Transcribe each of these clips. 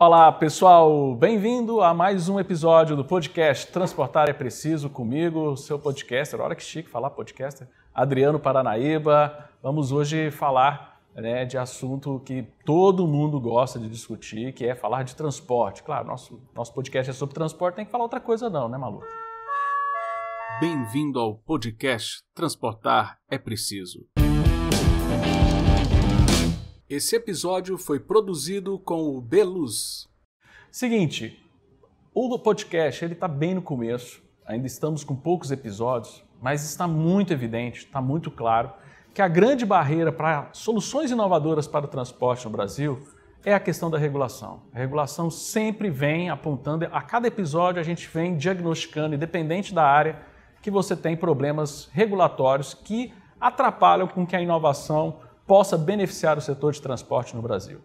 Olá, pessoal! Bem-vindo a mais um episódio do podcast Transportar é Preciso comigo, seu podcaster. Olha que chique falar podcaster. Adriano Paranaíba. Vamos hoje falar né, de assunto que todo mundo gosta de discutir, que é falar de transporte. Claro, nosso, nosso podcast é sobre transporte, tem que falar outra coisa, não, né, Malu? Bem-vindo ao podcast Transportar é Preciso. Esse episódio foi produzido com o Beluz. Seguinte, o podcast ele está bem no começo. Ainda estamos com poucos episódios, mas está muito evidente, está muito claro que a grande barreira para soluções inovadoras para o transporte no Brasil é a questão da regulação. A regulação sempre vem apontando, a cada episódio a gente vem diagnosticando, independente da área, que você tem problemas regulatórios que atrapalham com que a inovação possa beneficiar o setor de transporte no Brasil.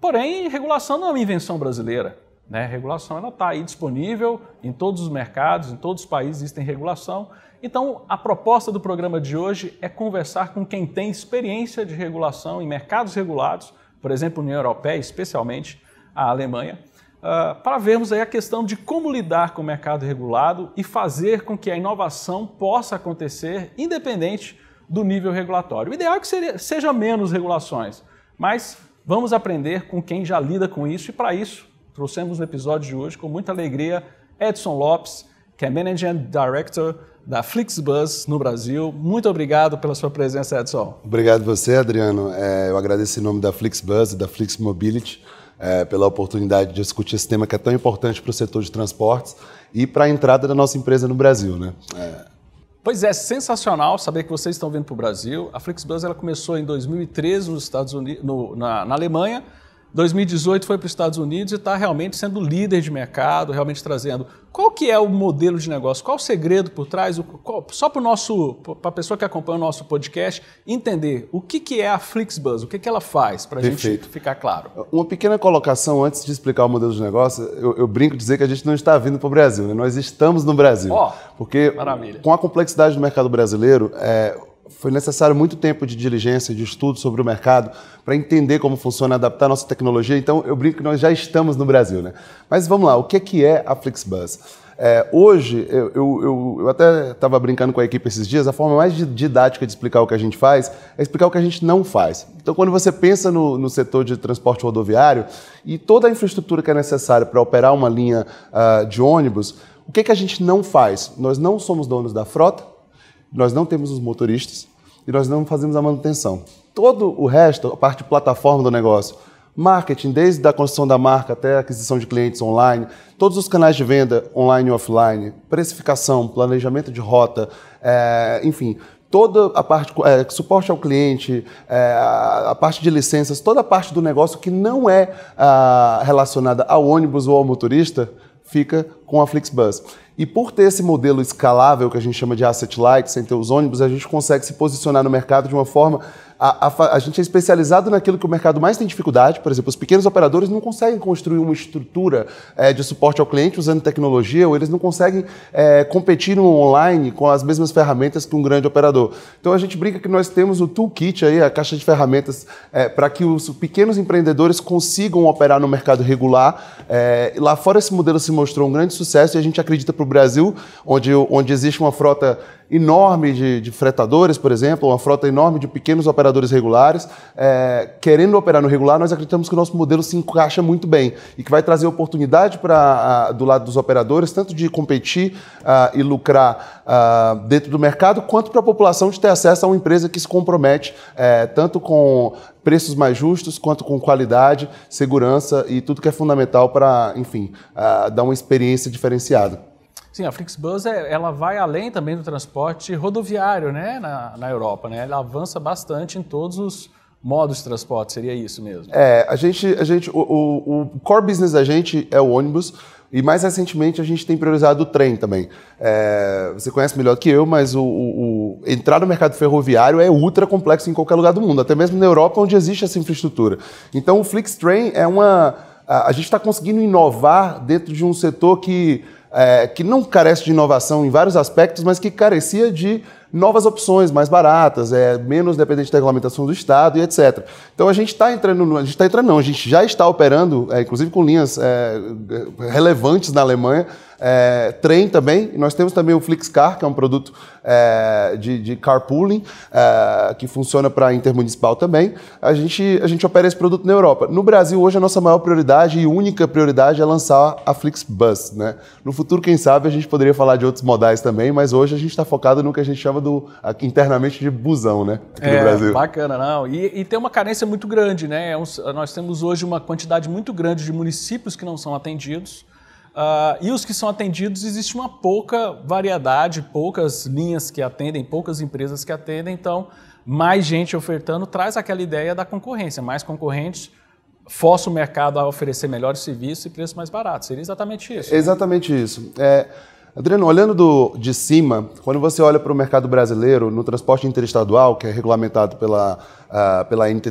Porém, regulação não é uma invenção brasileira. Né? regulação está aí disponível em todos os mercados, em todos os países existem regulação. Então, a proposta do programa de hoje é conversar com quem tem experiência de regulação em mercados regulados, por exemplo, União Europeia, especialmente a Alemanha, ah, para vermos aí a questão de como lidar com o mercado regulado e fazer com que a inovação possa acontecer independente do nível regulatório. O ideal é que seria, seja menos regulações, mas vamos aprender com quem já lida com isso e para isso trouxemos no episódio de hoje com muita alegria Edson Lopes, que é Managing Director da Flixbus no Brasil. Muito obrigado pela sua presença, Edson. Obrigado você, Adriano. É, eu agradeço em nome da Flixbus e da Flix Mobility é, pela oportunidade de discutir esse tema que é tão importante para o setor de transportes e para a entrada da nossa empresa no Brasil. Né? É. Pois é, sensacional saber que vocês estão vindo para o Brasil. A FlixBus ela começou em 2013 nos Estados Unidos, no, na, na Alemanha, 2018 foi para os Estados Unidos e está realmente sendo líder de mercado, realmente trazendo. Qual que é o modelo de negócio? Qual o segredo por trás? Qual, só para o nosso, para a pessoa que acompanha o nosso podcast entender o que, que é a Flixbus, o que, que ela faz, para a gente ficar claro. Uma pequena colocação antes de explicar o modelo de negócio, eu, eu brinco dizer que a gente não está vindo para o Brasil, né? nós estamos no Brasil. Oh, porque maravilha. com a complexidade do mercado brasileiro, é, foi necessário muito tempo de diligência, de estudo sobre o mercado, para entender como funciona, adaptar a nossa tecnologia. Então, eu brinco que nós já estamos no Brasil, né? Mas vamos lá, o que é, que é a Flixbus? É, hoje, eu, eu, eu até estava brincando com a equipe esses dias, a forma mais didática de explicar o que a gente faz é explicar o que a gente não faz. Então, quando você pensa no, no setor de transporte rodoviário e toda a infraestrutura que é necessária para operar uma linha uh, de ônibus, o que, é que a gente não faz? Nós não somos donos da frota, nós não temos os motoristas e nós não fazemos a manutenção. Todo o resto, a parte de plataforma do negócio, marketing, desde a construção da marca até a aquisição de clientes online, todos os canais de venda online e offline, precificação, planejamento de rota, é, enfim, toda a parte é, suporte ao cliente, é, a, parte de licenças, toda a parte do negócio que não é a, ah, relacionada ao ônibus ou ao motorista, fica com a Flixbus. E por ter esse modelo escalável que a gente chama de asset light, sem ter os ônibus, a gente consegue se posicionar no mercado de uma forma a, a, a, gente é especializado naquilo que o mercado mais tem dificuldade, por exemplo, os pequenos operadores não conseguem construir uma estrutura é, de suporte ao cliente usando tecnologia, ou eles não conseguem é, competir no online com as mesmas ferramentas que um grande operador. Então a gente brinca que nós temos o toolkit aí, a caixa de ferramentas, é, para que os pequenos empreendedores consigam operar no mercado regular. lá fora esse modelo se mostrou um grande sucesso e a gente acredita para o Brasil, onde, onde existe uma frota enorme de, de, fretadores, por exemplo, uma frota enorme de pequenos operadores regulares, é, querendo operar no regular, nós acreditamos que o nosso modelo se encaixa muito bem e que vai trazer oportunidade para do lado dos operadores, tanto de competir e lucrar dentro do mercado, quanto para a população de ter acesso a uma empresa que se compromete é, tanto com preços mais justos, quanto com qualidade, segurança e tudo que é fundamental para, enfim, dar uma experiência diferenciada. Sim, a Flixbus é, ela vai além também do transporte rodoviário né, na, na Europa, né? ela avança bastante em todos os modos de transporte, seria isso mesmo? É, a gente, a gente o, o, o core business da gente é o ônibus, e mais recentemente a gente tem priorizado o trem também. É, você conhece melhor que eu, mas o, o, o, entrar no mercado ferroviário é ultra complexo em qualquer lugar do mundo, até mesmo na Europa, onde existe essa infraestrutura. Então o Flixtrain é uma. A, a gente está conseguindo inovar dentro de um setor que é, que não carece de inovação em vários aspectos, mas que carecia de novas opções mais baratas, é, menos dependente da regulamentação do Estado e etc. Então a gente está entrando, no, a gente está entrando não, a gente já está operando, é, inclusive com linhas é, é relevantes na Alemanha, é, trem também. E nós temos também o Flixcar, que é um produto é, de, de, carpooling, é, que funciona para intermunicipal também. A gente, a gente opera esse produto na Europa. No Brasil, hoje, a nossa maior prioridade e única prioridade é lançar a Flixbus. Né? No futuro, quem sabe, a gente poderia falar de outros modais também, mas hoje a gente está focado no que a gente chama do, internamente de busão né? aqui no é, Brasil. Bacana, não. E, e, tem uma carência muito grande. né? É um, nós temos hoje uma quantidade muito grande de municípios que não são atendidos Uh, e os que são atendidos, existe uma pouca variedade, poucas linhas que atendem, poucas empresas que atendem, então mais gente ofertando traz aquela ideia da concorrência, mais concorrentes força o mercado a oferecer melhores serviços e preços mais baratos. Seria exatamente isso. Né? Exatamente isso. É... Adriano, olhando do, de cima, quando você olha para o mercado brasileiro no transporte interestadual, que é regulamentado pela, uh, pela NTT,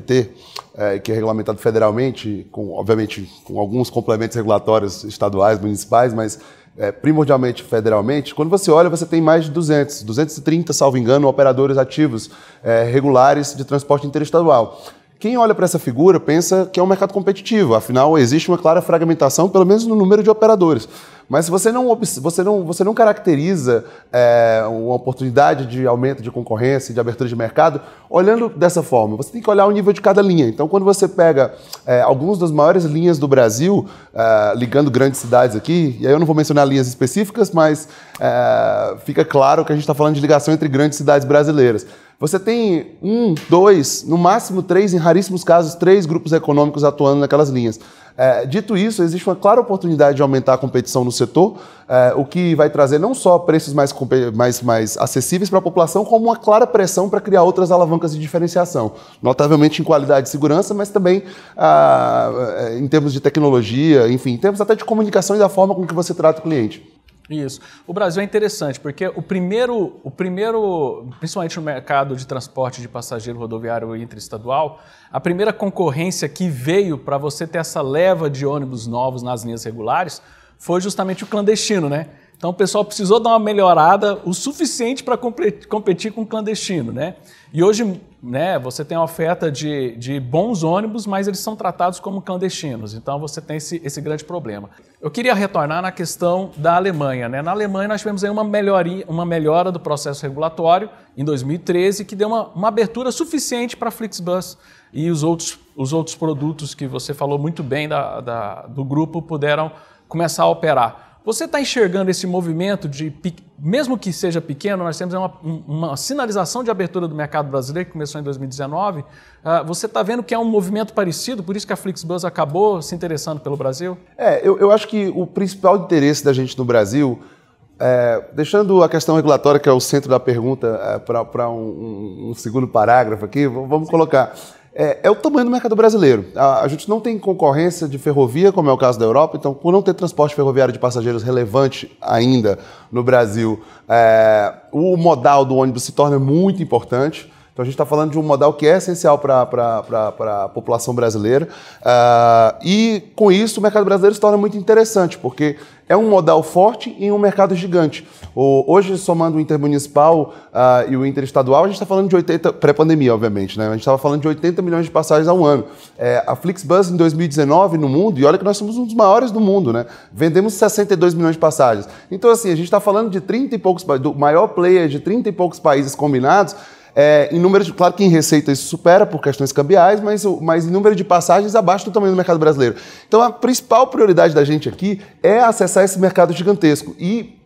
uh, eh, que é regulamentado federalmente, com, obviamente com alguns complementos regulatórios estaduais, municipais, mas uh, primordialmente federalmente, quando você olha, você tem mais de 200, 230, salvo engano, operadores ativos eh, regulares de transporte interestadual. Quem olha para essa figura pensa que é um mercado competitivo, afinal existe uma clara fragmentação, pelo menos no número de operadores. Mas se você não, você não, você não caracteriza é, uma oportunidade de aumento de concorrência, de abertura de mercado, olhando dessa forma, você tem que olhar o nível de cada linha. Então, quando você pega é, eh, algumas das maiores linhas do Brasil, é, ligando grandes cidades aqui, e aí eu não vou mencionar linhas específicas, mas é, fica claro que a gente está falando de ligação entre grandes cidades brasileiras. Você tem um, dois, no máximo três, em raríssimos casos, três grupos econômicos atuando naquelas linhas. É, dito isso, existe uma clara oportunidade de aumentar a competição no setor, é, o que vai trazer não só preços mais, mais, mais acessíveis para a população, como uma clara pressão para criar outras alavancas de diferenciação, notavelmente em qualidade e segurança, mas também ah, é, em termos de tecnologia, enfim, em termos até de comunicação e da forma com que você trata o cliente. Isso. O Brasil é interessante, porque o primeiro, o primeiro, principalmente no mercado de transporte de passageiro rodoviário interestadual, a primeira concorrência que veio para você ter essa leva de ônibus novos nas linhas regulares foi justamente o clandestino, né? Então o pessoal precisou dar uma melhorada o suficiente para competir com o clandestino, né? E hoje né, você tem a oferta de, de bons ônibus, mas eles são tratados como clandestinos. Então você tem esse, esse grande problema. Eu queria retornar na questão da Alemanha. Né? Na Alemanha nós tivemos uma, melhoria, uma melhora do processo regulatório em 2013, que deu uma, uma abertura suficiente para a Flixbus e os outros, os outros produtos que você falou muito bem da, da, do grupo puderam começar a operar. Você está enxergando esse movimento de, mesmo que seja pequeno, nós temos uma, uma sinalização de abertura do mercado brasileiro que começou em 2019. Ah, você está vendo que é um movimento parecido, por isso que a Flixbus acabou se interessando pelo Brasil? É, eu, eu acho que o principal interesse da gente no Brasil, é, deixando a questão regulatória, que é o centro da pergunta, é, para um, um, um, segundo parágrafo aqui, vamos Sim. colocar é, é, o tamanho do mercado brasileiro. A, a, gente não tem concorrência de ferrovia, como é o caso da Europa, então, por não ter transporte ferroviário de passageiros relevante ainda no Brasil, é, o modal do ônibus se torna muito importante. Então a gente está falando de um modal que é essencial para a população brasileira. Uh, e com isso o mercado brasileiro se torna muito interessante, porque é um modal forte em um mercado gigante. O, hoje, somando o intermunicipal uh, e o interestadual, a gente está falando de 80, pré-pandemia, obviamente, né? A gente estava falando de 80 milhões de passagens ao ano. É, a Flixbus em 2019 no mundo, e olha que nós somos um dos maiores do mundo, né? Vendemos 62 milhões de passagens. Então, assim, a gente está falando de 30 e poucos do maior player de 30 e poucos países combinados é, em claro que em receita isso supera por questões cambiais, mas, mas em número de passagens abaixo do tamanho do mercado brasileiro. Então a principal prioridade da gente aqui é acessar esse mercado gigantesco. E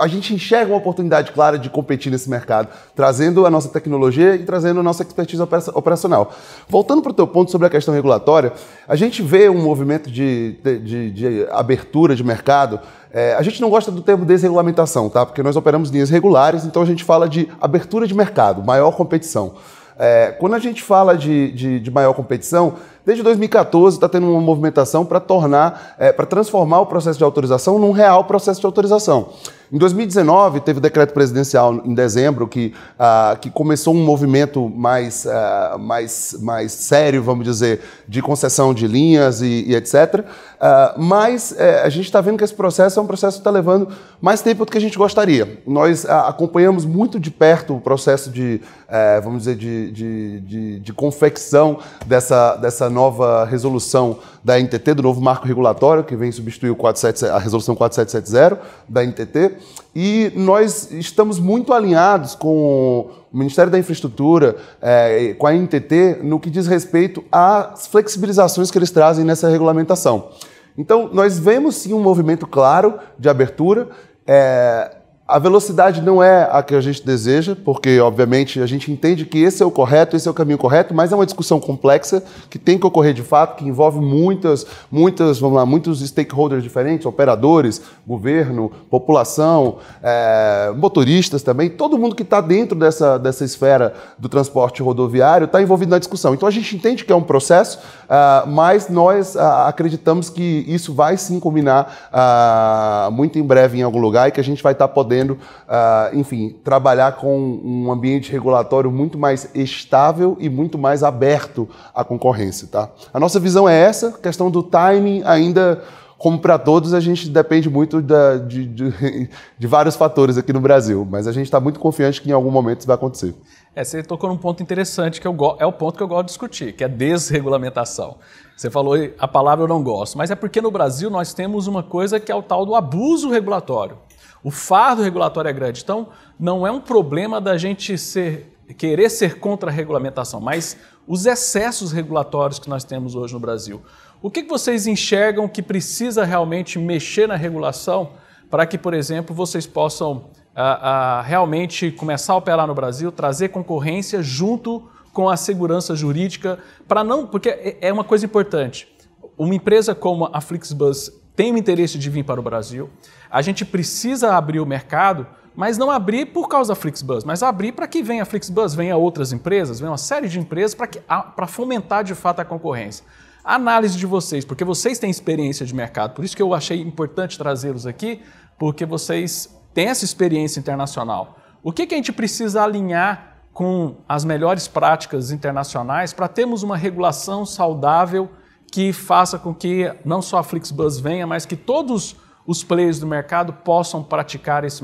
a gente enxerga uma oportunidade clara de competir nesse mercado, trazendo a nossa tecnologia e trazendo a nossa expertise operacional. Voltando para o teu ponto sobre a questão regulatória, a gente vê um movimento de, de, de abertura de mercado. É, a gente não gosta do termo desregulamentação, tá? Porque nós operamos linhas regulares, então a gente fala de abertura de mercado, maior competição. É, quando a gente fala de, de, de maior competição, Desde 2014 está tendo uma movimentação para tornar, é, para transformar o processo de autorização num real processo de autorização. Em 2019 teve o decreto presidencial em dezembro que, ah, que começou um movimento mais, ah, mais, mais sério, vamos dizer, de concessão de linhas e, e etc. Ah, mas é, a gente está vendo que esse processo é um processo que está levando mais tempo do que a gente gostaria. Nós acompanhamos muito de perto o processo de, é, vamos dizer, de, de, de, de confecção dessa, dessa nova resolução da NTT, do novo marco regulatório, que vem substituir o 47, a resolução 4770 da NTT. E nós estamos muito alinhados com o Ministério da Infraestrutura, é, com a NTT, no que diz respeito às flexibilizações que eles trazem nessa regulamentação. Então, nós vemos sim um movimento claro de abertura. É, a velocidade não é a que a gente deseja, porque, obviamente, a gente entende que esse é o correto, esse é o caminho correto, mas é uma discussão complexa que tem que ocorrer de fato, que envolve muitas, muitas, vamos lá, muitos stakeholders diferentes, operadores, governo, população, é, motoristas também, todo mundo que está dentro dessa, dessa esfera do transporte rodoviário está envolvido na discussão. Então a gente entende que é um processo, uh, mas nós uh, acreditamos que isso vai sim combinar uh, muito em breve em algum lugar e que a gente vai estar tá podendo podendo, uh, ah, enfim, trabalhar com um ambiente regulatório muito mais estável e muito mais aberto à concorrência. Tá? A nossa visão é essa, questão do timing ainda como para todos, a gente depende muito da, de, de, de, vários fatores aqui no Brasil, mas a gente está muito confiante que em algum momento isso vai acontecer. É, você tocou num ponto interessante, que eu, é o ponto que eu gosto de discutir, que é desregulamentação. Você falou a palavra eu não gosto, mas é porque no Brasil nós temos uma coisa que é o tal do abuso regulatório. O fardo regulatório é grande. Então, não é um problema da gente ser, querer ser contra a regulamentação, mas os excessos regulatórios que nós temos hoje no Brasil. O que vocês enxergam que precisa realmente mexer na regulação para que, por exemplo, vocês possam ah, ah, realmente começar a operar no Brasil, trazer concorrência junto com a segurança jurídica, para não, porque é, é uma coisa importante. Uma empresa como a Flixbus tem o interesse de vir para o Brasil. A gente precisa abrir o mercado, mas não abrir por causa da Flixbus, mas abrir para que venha a Flixbus, venha outras empresas, venha uma série de empresas para fomentar de fato a concorrência. A análise de vocês, porque vocês têm experiência de mercado, por isso que eu achei importante trazê-los aqui, porque vocês têm essa experiência internacional. O que, que a gente precisa alinhar com as melhores práticas internacionais para termos uma regulação saudável que faça com que não só a Flixbus venha, mas que todos os players do mercado possam praticar esse,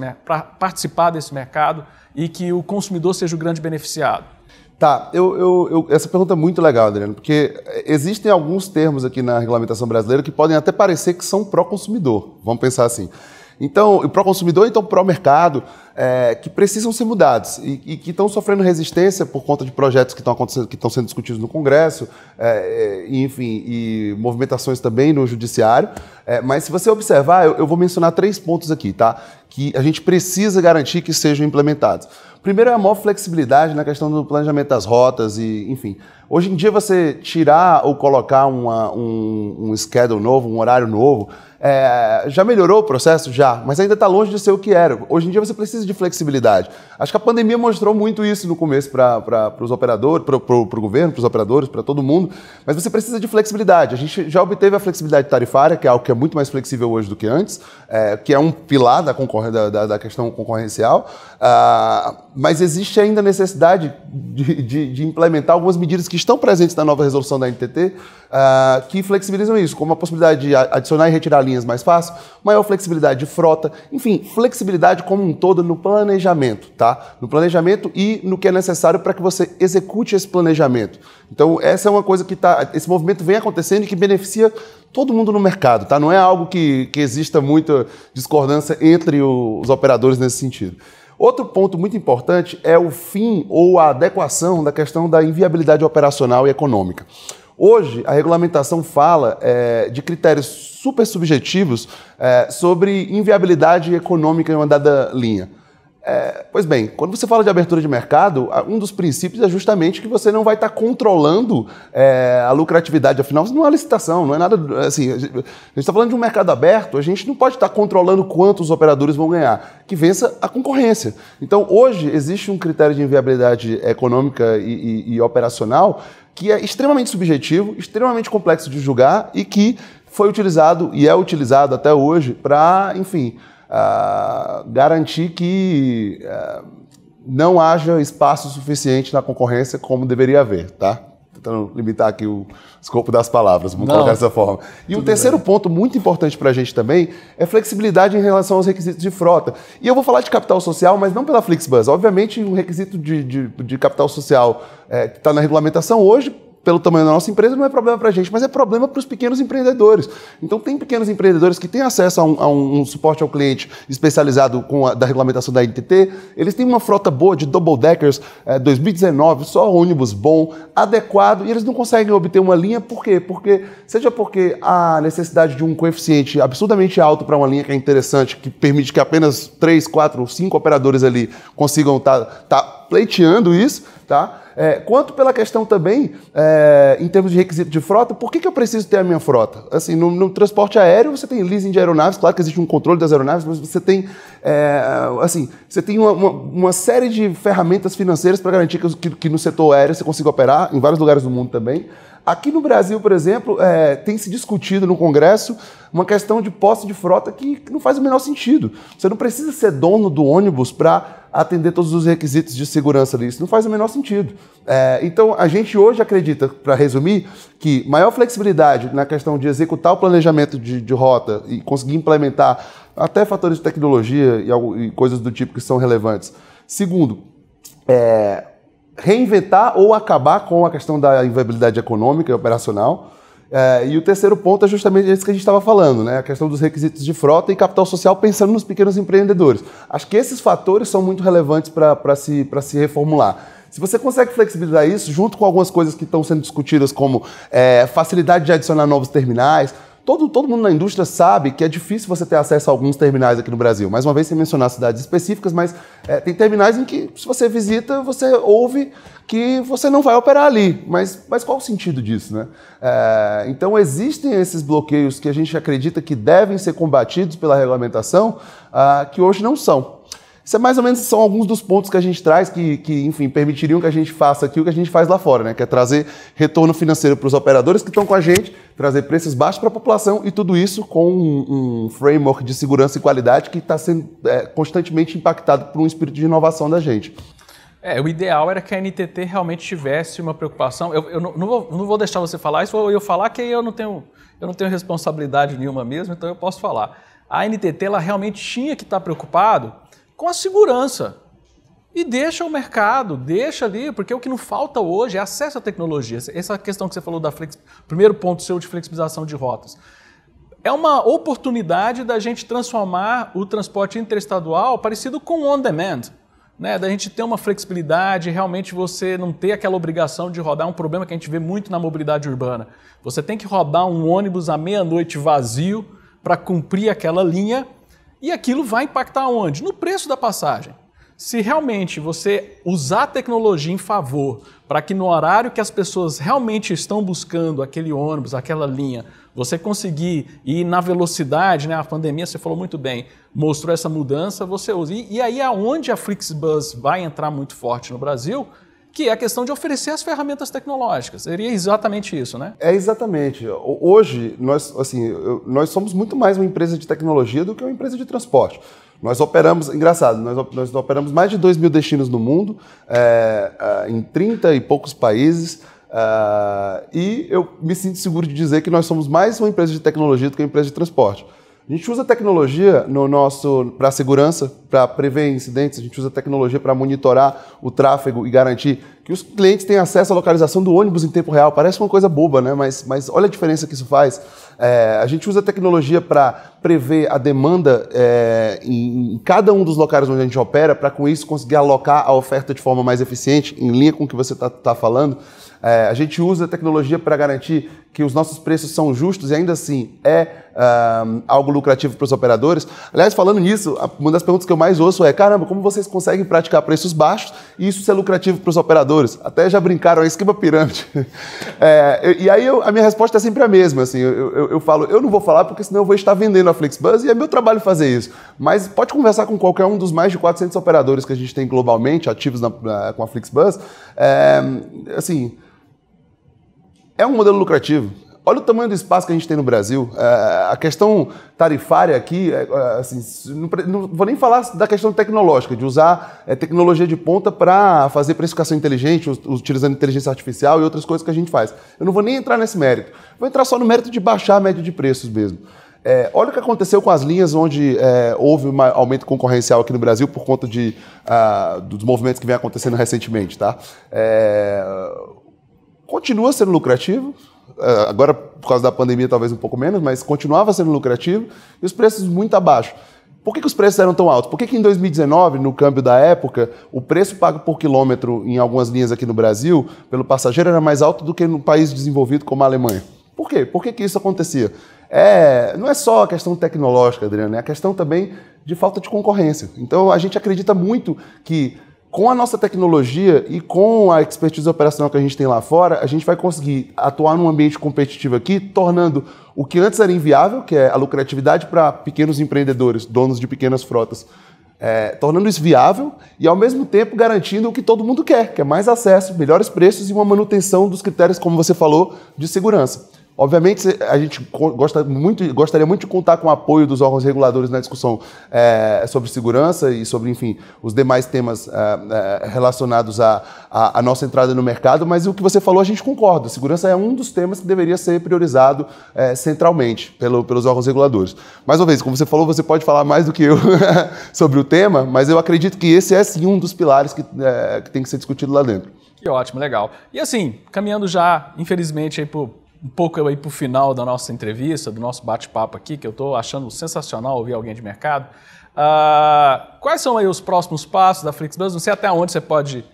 participar desse mercado e que o consumidor seja o grande beneficiado? Tá, eu, eu, eu, essa pergunta é muito legal, Adriano, porque é, existem alguns termos aqui na regulamentação brasileira que podem até parecer que são pró-consumidor. Vamos pensar assim. Então, pró-consumidor, então pró-mercado é, que precisam ser mudados e, e que estão sofrendo resistência por conta de projetos que estão acontecendo, que estão sendo discutidos no Congresso, é, é enfim, e movimentações também no Judiciário. É, mas se você observar, eu, eu vou mencionar três pontos aqui, tá? Que a gente precisa garantir que sejam implementados. Primeiro é a maior flexibilidade na questão do planejamento das rotas e, enfim. Hoje em dia, você tirar ou colocar uma, um, um schedule novo, um horário novo, é, já melhorou o processo? Já, mas ainda está longe de ser o que era. Hoje em dia, você precisa de flexibilidade. Acho que a pandemia mostrou muito isso no começo para os operadores, para o governo, para os operadores, para todo mundo. Mas você precisa de flexibilidade. A gente já obteve a flexibilidade tarifária, que é algo que é muito mais flexível hoje do que antes, é, que é um pilar da, da, da, da questão concorrencial. Ah, mas existe ainda a necessidade de, de, de, implementar algumas medidas que estão presentes na nova resolução da NTT, ah, que flexibilizam isso, como a possibilidade de adicionar e retirar linhas mais fácil, maior flexibilidade de frota, enfim, flexibilidade como um todo no no planejamento, tá? No planejamento e no que é necessário para que você execute esse planejamento. Então, essa é uma coisa que está. Esse movimento vem acontecendo e que beneficia todo mundo no mercado, tá? Não é algo que, que exista muita discordância entre os operadores nesse sentido. Outro ponto muito importante é o fim ou a adequação da questão da inviabilidade operacional e econômica. Hoje, a regulamentação fala é, de critérios super subjetivos é, sobre inviabilidade econômica em uma dada linha. É, pois bem, quando você fala de abertura de mercado, um dos princípios é justamente que você não vai estar tá controlando é, a lucratividade. Afinal, isso não é uma licitação, não é nada. Assim, a gente está falando de um mercado aberto, a gente não pode estar tá controlando quantos operadores vão ganhar, que vença a concorrência. Então, hoje, existe um critério de inviabilidade econômica e, e, e operacional que é extremamente subjetivo, extremamente complexo de julgar e que foi utilizado e é utilizado até hoje para, enfim ah, garantir que uh, não haja espaço suficiente na concorrência como deveria haver, tá? Tentando limitar aqui o escopo das palavras, vamos não, colocar dessa forma. E o um terceiro bem. ponto muito importante para a gente também é flexibilidade em relação aos requisitos de frota. E eu vou falar de capital social, mas não pela Flixbus. Obviamente, um requisito de, de, de capital social é, que está na regulamentação hoje pelo tamanho da nossa empresa, não é problema para a gente, mas é problema para os pequenos empreendedores. Então, tem pequenos empreendedores que têm acesso a um, a um suporte ao cliente especializado com a, da regulamentação da NTT, eles têm uma frota boa de double deckers é, 2019, só ônibus bom, adequado, e eles não conseguem obter uma linha, por quê? Porque, seja porque a necessidade de um coeficiente absurdamente alto para uma linha que é interessante, que permite que apenas quatro ou cinco operadores ali consigam estar tá, tá pleiteando isso, tá? É, quanto pela questão também, é, em termos de requisito de frota, por que, que eu preciso ter a minha frota? Assim, no, no, transporte aéreo você tem leasing de aeronaves, claro que existe um controle das aeronaves, mas você tem, é, assim, você tem uma, uma, uma, série de ferramentas financeiras para garantir que, que, que no setor aéreo você consiga operar, em vários lugares do mundo também. Aqui no Brasil, por exemplo, é, tem se discutido no Congresso uma questão de posse de frota que não faz o menor sentido. Você não precisa ser dono do ônibus para atender todos os requisitos de segurança disso. Não faz o menor sentido. É, então, a gente hoje acredita, para resumir, que maior flexibilidade na questão de executar o planejamento de, de rota e conseguir implementar até fatores de tecnologia e, e coisas do tipo que são relevantes. Segundo, é, reinventar ou acabar com a questão da inviabilidade econômica e operacional. É, e o terceiro ponto é justamente esse que a gente estava falando, né? a questão dos requisitos de frota e capital social pensando nos pequenos empreendedores. Acho que esses fatores são muito relevantes para se, se reformular. Se você consegue flexibilizar isso, junto com algumas coisas que estão sendo discutidas, como é, facilidade de adicionar novos terminais, Todo, todo mundo na indústria sabe que é difícil você ter acesso a alguns terminais aqui no Brasil. Mais uma vez, sem mencionar cidades específicas, mas é, tem terminais em que, se você visita, você ouve que você não vai operar ali. Mas, mas qual o sentido disso, né? É, então, existem esses bloqueios que a gente acredita que devem ser combatidos pela regulamentação, ah, que hoje não são. Isso é mais ou menos são alguns dos pontos que a gente traz que, que, enfim, permitiriam que a gente faça aqui o que a gente faz lá fora, né? Que é trazer retorno financeiro para os operadores que estão com a gente, trazer preços baixos para a população e tudo isso com um, um framework de segurança e qualidade que está sendo é, constantemente impactado por um espírito de inovação da gente. É, o ideal era que a NTT realmente tivesse uma preocupação. Eu, eu não, não, vou, não, vou, deixar você falar isso, ou eu falar que eu não tenho, eu não tenho responsabilidade nenhuma mesmo, então eu posso falar. A NTT ela realmente tinha que estar tá preocupado com a segurança. E deixa o mercado, deixa ali, porque o que não falta hoje é acesso à tecnologia. Essa questão que você falou da flex, primeiro ponto seu de flexibilização de rotas. É uma oportunidade da gente transformar o transporte interestadual parecido com o on-demand. Né, da gente ter uma flexibilidade, realmente você não ter aquela obrigação de rodar é um problema que a gente vê muito na mobilidade urbana. Você tem que rodar um ônibus à meia-noite vazio para cumprir aquela linha e aquilo vai impactar onde? No preço da passagem. Se realmente você usar a tecnologia em favor para que no horário que as pessoas realmente estão buscando aquele ônibus, aquela linha, você conseguir ir na velocidade, né? A pandemia, você falou muito bem, mostrou essa mudança, você usa. E, e aí aonde a Flixbus vai entrar muito forte no Brasil que é a questão de oferecer as ferramentas tecnológicas. Seria exatamente isso, né? É exatamente. Hoje, nós, assim, nós somos muito mais uma empresa de tecnologia do que uma empresa de transporte. Nós operamos, engraçado, nós, nós operamos mais de 2 mil destinos no mundo, é, é em 30 e poucos países. É, e eu me sinto seguro de dizer que nós somos mais uma empresa de tecnologia do que uma empresa de transporte. A gente usa tecnologia no nosso para segurança, para prever incidentes, a gente usa tecnologia para monitorar o tráfego e garantir que os clientes têm acesso à localização do ônibus em tempo real. Parece uma coisa boba, né? Mas, mas olha a diferença que isso faz. É, a gente usa tecnologia para prever a demanda é, em cada um dos locais onde a gente opera, para com isso conseguir alocar a oferta de forma mais eficiente, em linha com o que você está tá falando. É, a gente usa a tecnologia para garantir que os nossos preços são justos e ainda assim é um, ah, algo lucrativo para os operadores. Aliás, falando nisso, uma das perguntas que eu mais ouço é: caramba, como vocês conseguem praticar preços baixos e isso ser lucrativo para os operadores? Até já brincaram, é esquema pirâmide. É, e aí eu, a minha resposta é sempre a mesma. Assim, eu, eu, eu, falo: eu não vou falar porque senão eu vou estar vendendo a Flixbus e é meu trabalho fazer isso. Mas pode conversar com qualquer um dos mais de 400 operadores que a gente tem globalmente, ativos na, na, com a Flixbus. É, assim, é um modelo lucrativo. Olha o tamanho do espaço que a gente tem no Brasil. É, a questão tarifária aqui, é, é assim, não, não, vou nem falar da questão tecnológica, de usar é, tecnologia de ponta para fazer precificação inteligente, utilizando inteligência artificial e outras coisas que a gente faz. Eu não vou nem entrar nesse mérito. Vou entrar só no mérito de baixar a média de preços mesmo. É, olha o que aconteceu com as linhas onde é, houve um aumento concorrencial aqui no Brasil por conta de, uh, dos movimentos que vem acontecendo recentemente, tá? É, continua sendo lucrativo, uh, agora por causa da pandemia talvez um pouco menos, mas continuava sendo lucrativo e os preços muito abaixo. Por que, que os preços eram tão altos? Por que, que em 2019, no câmbio da época, o preço pago por quilômetro em algumas linhas aqui no Brasil pelo passageiro era mais alto do que no país desenvolvido como a Alemanha? Por quê? Por que, que isso acontecia? é, não é só a questão tecnológica, Adriano, é a questão também de falta de concorrência. Então a gente acredita muito que com a nossa tecnologia e com a expertise operacional que a gente tem lá fora, a gente vai conseguir atuar num ambiente competitivo aqui, tornando o que antes era inviável, que é a lucratividade para pequenos empreendedores, donos de pequenas frotas, é, tornando isso viável e, ao mesmo tempo, garantindo o que todo mundo quer, que é mais acesso, melhores preços e uma manutenção dos critérios, como você falou, de segurança. Obviamente, a gente gosta muito, gostaria muito de contar com o apoio dos órgãos reguladores na discussão é, sobre segurança e sobre, enfim, os demais temas é, é relacionados à, nossa entrada no mercado, mas o que você falou a gente concorda. Segurança é um dos temas que deveria ser priorizado é, centralmente pelo, pelos órgãos reguladores. Mais uma vez, como você falou, você pode falar mais do que eu sobre o tema, mas eu acredito que esse é sim um dos pilares que, é, que tem que ser discutido lá dentro. Que ótimo, legal. E assim, caminhando já, infelizmente, para um pouco aí para o final da nossa entrevista, do nosso bate-papo aqui, que eu estou achando sensacional ouvir alguém de mercado. Uh, quais são aí os próximos passos da FlixBus? Não sei até onde você pode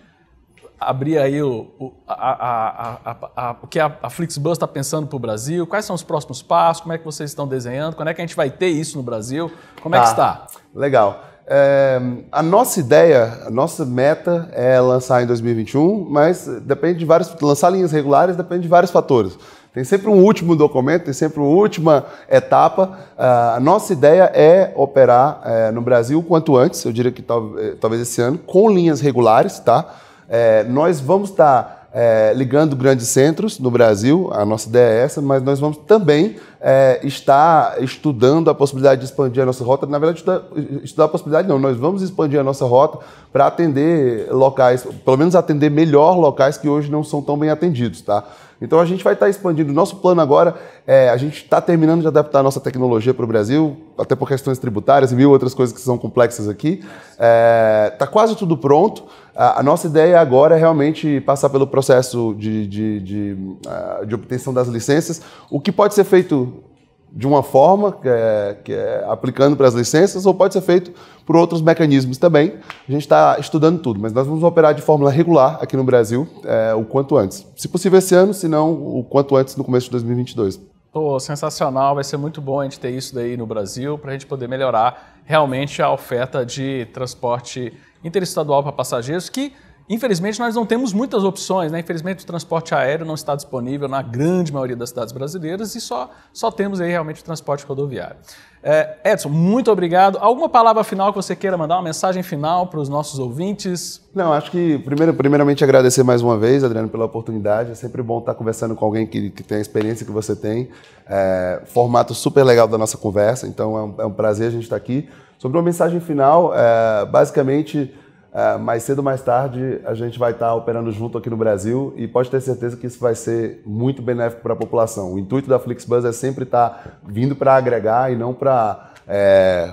abrir aí o, o, a, a, a, o que a, Flixbus está pensando para o Brasil, quais são os próximos passos, como é que vocês estão desenhando, quando é que a gente vai ter isso no Brasil, como tá. é que tá. está? Legal. É, a nossa ideia, a nossa meta é lançar em 2021, mas depende de vários. Lançar linhas regulares depende de vários fatores. Tem sempre um último documento, tem sempre uma última etapa. Ah, a nossa ideia é operar eh, no Brasil o quanto antes, eu diria que eh, talvez esse ano, com linhas regulares, tá? Eh, nós vamos tá, estar. ligando grandes centros no Brasil, a nossa ideia é essa, mas nós vamos também estar estudando a possibilidade de expandir a nossa rota. Na verdade, estudar, estudar a possibilidade não, nós vamos expandir a nossa rota para atender locais, pelo menos atender melhor locais que hoje não são tão bem atendidos, tá? Então a gente vai estar tá expandindo. Nosso plano agora é a gente está terminando de adaptar a nossa tecnologia para o Brasil, até por questões tributárias e mil outras coisas que são complexas aqui. Está é, tá quase tudo pronto. A, a, nossa ideia agora é realmente passar pelo processo de, de, de, de, é, de obtenção das licenças. O que pode ser feito de uma forma, que é, que é aplicando para as licenças, ou pode ser feito por outros mecanismos também. A gente está estudando tudo, mas nós vamos operar de forma regular aqui no Brasil é, o quanto antes. Se possível esse ano, se não, o quanto antes no começo de 2022. Pô, sensacional, vai ser muito bom a gente ter isso daí no Brasil para a gente poder melhorar realmente a oferta de transporte interestadual para passageiros, que Infelizmente, nós não temos muitas opções, né? Infelizmente, o transporte aéreo não está disponível na grande maioria das cidades brasileiras e só, só temos aí realmente o transporte rodoviário. É, Edson, muito obrigado. Alguma palavra final que você queira mandar, uma mensagem final para os nossos ouvintes? Não, acho que primeiro, primeiramente agradecer mais uma vez, Adriano, pela oportunidade. É sempre bom estar conversando com alguém que, que tem a experiência que você tem. É, formato super legal da nossa conversa, então é um, é um prazer a gente estar aqui. Sobre uma mensagem final, é, basicamente Uh, mais cedo ou mais tarde a gente vai estar operando junto aqui no Brasil e pode ter certeza que isso vai ser muito benéfico para a população. O intuito da Flixbus é sempre estar vindo para agregar e não para é,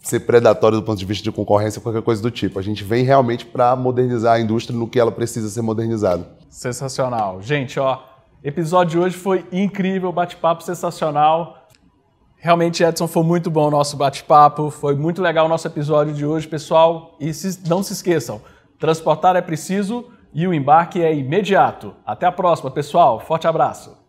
ser predatório do ponto de vista de concorrência, ou qualquer coisa do tipo. A gente vem realmente para modernizar a indústria no que ela precisa ser modernizada. Sensacional. Gente, ó, episódio de hoje foi incrível, bate-papo sensacional. Realmente, Edson, foi muito bom o nosso bate-papo, foi muito legal o nosso episódio de hoje, pessoal. E se, não se esqueçam, transportar é preciso e o embarque é imediato. Até a próxima, pessoal. Forte abraço.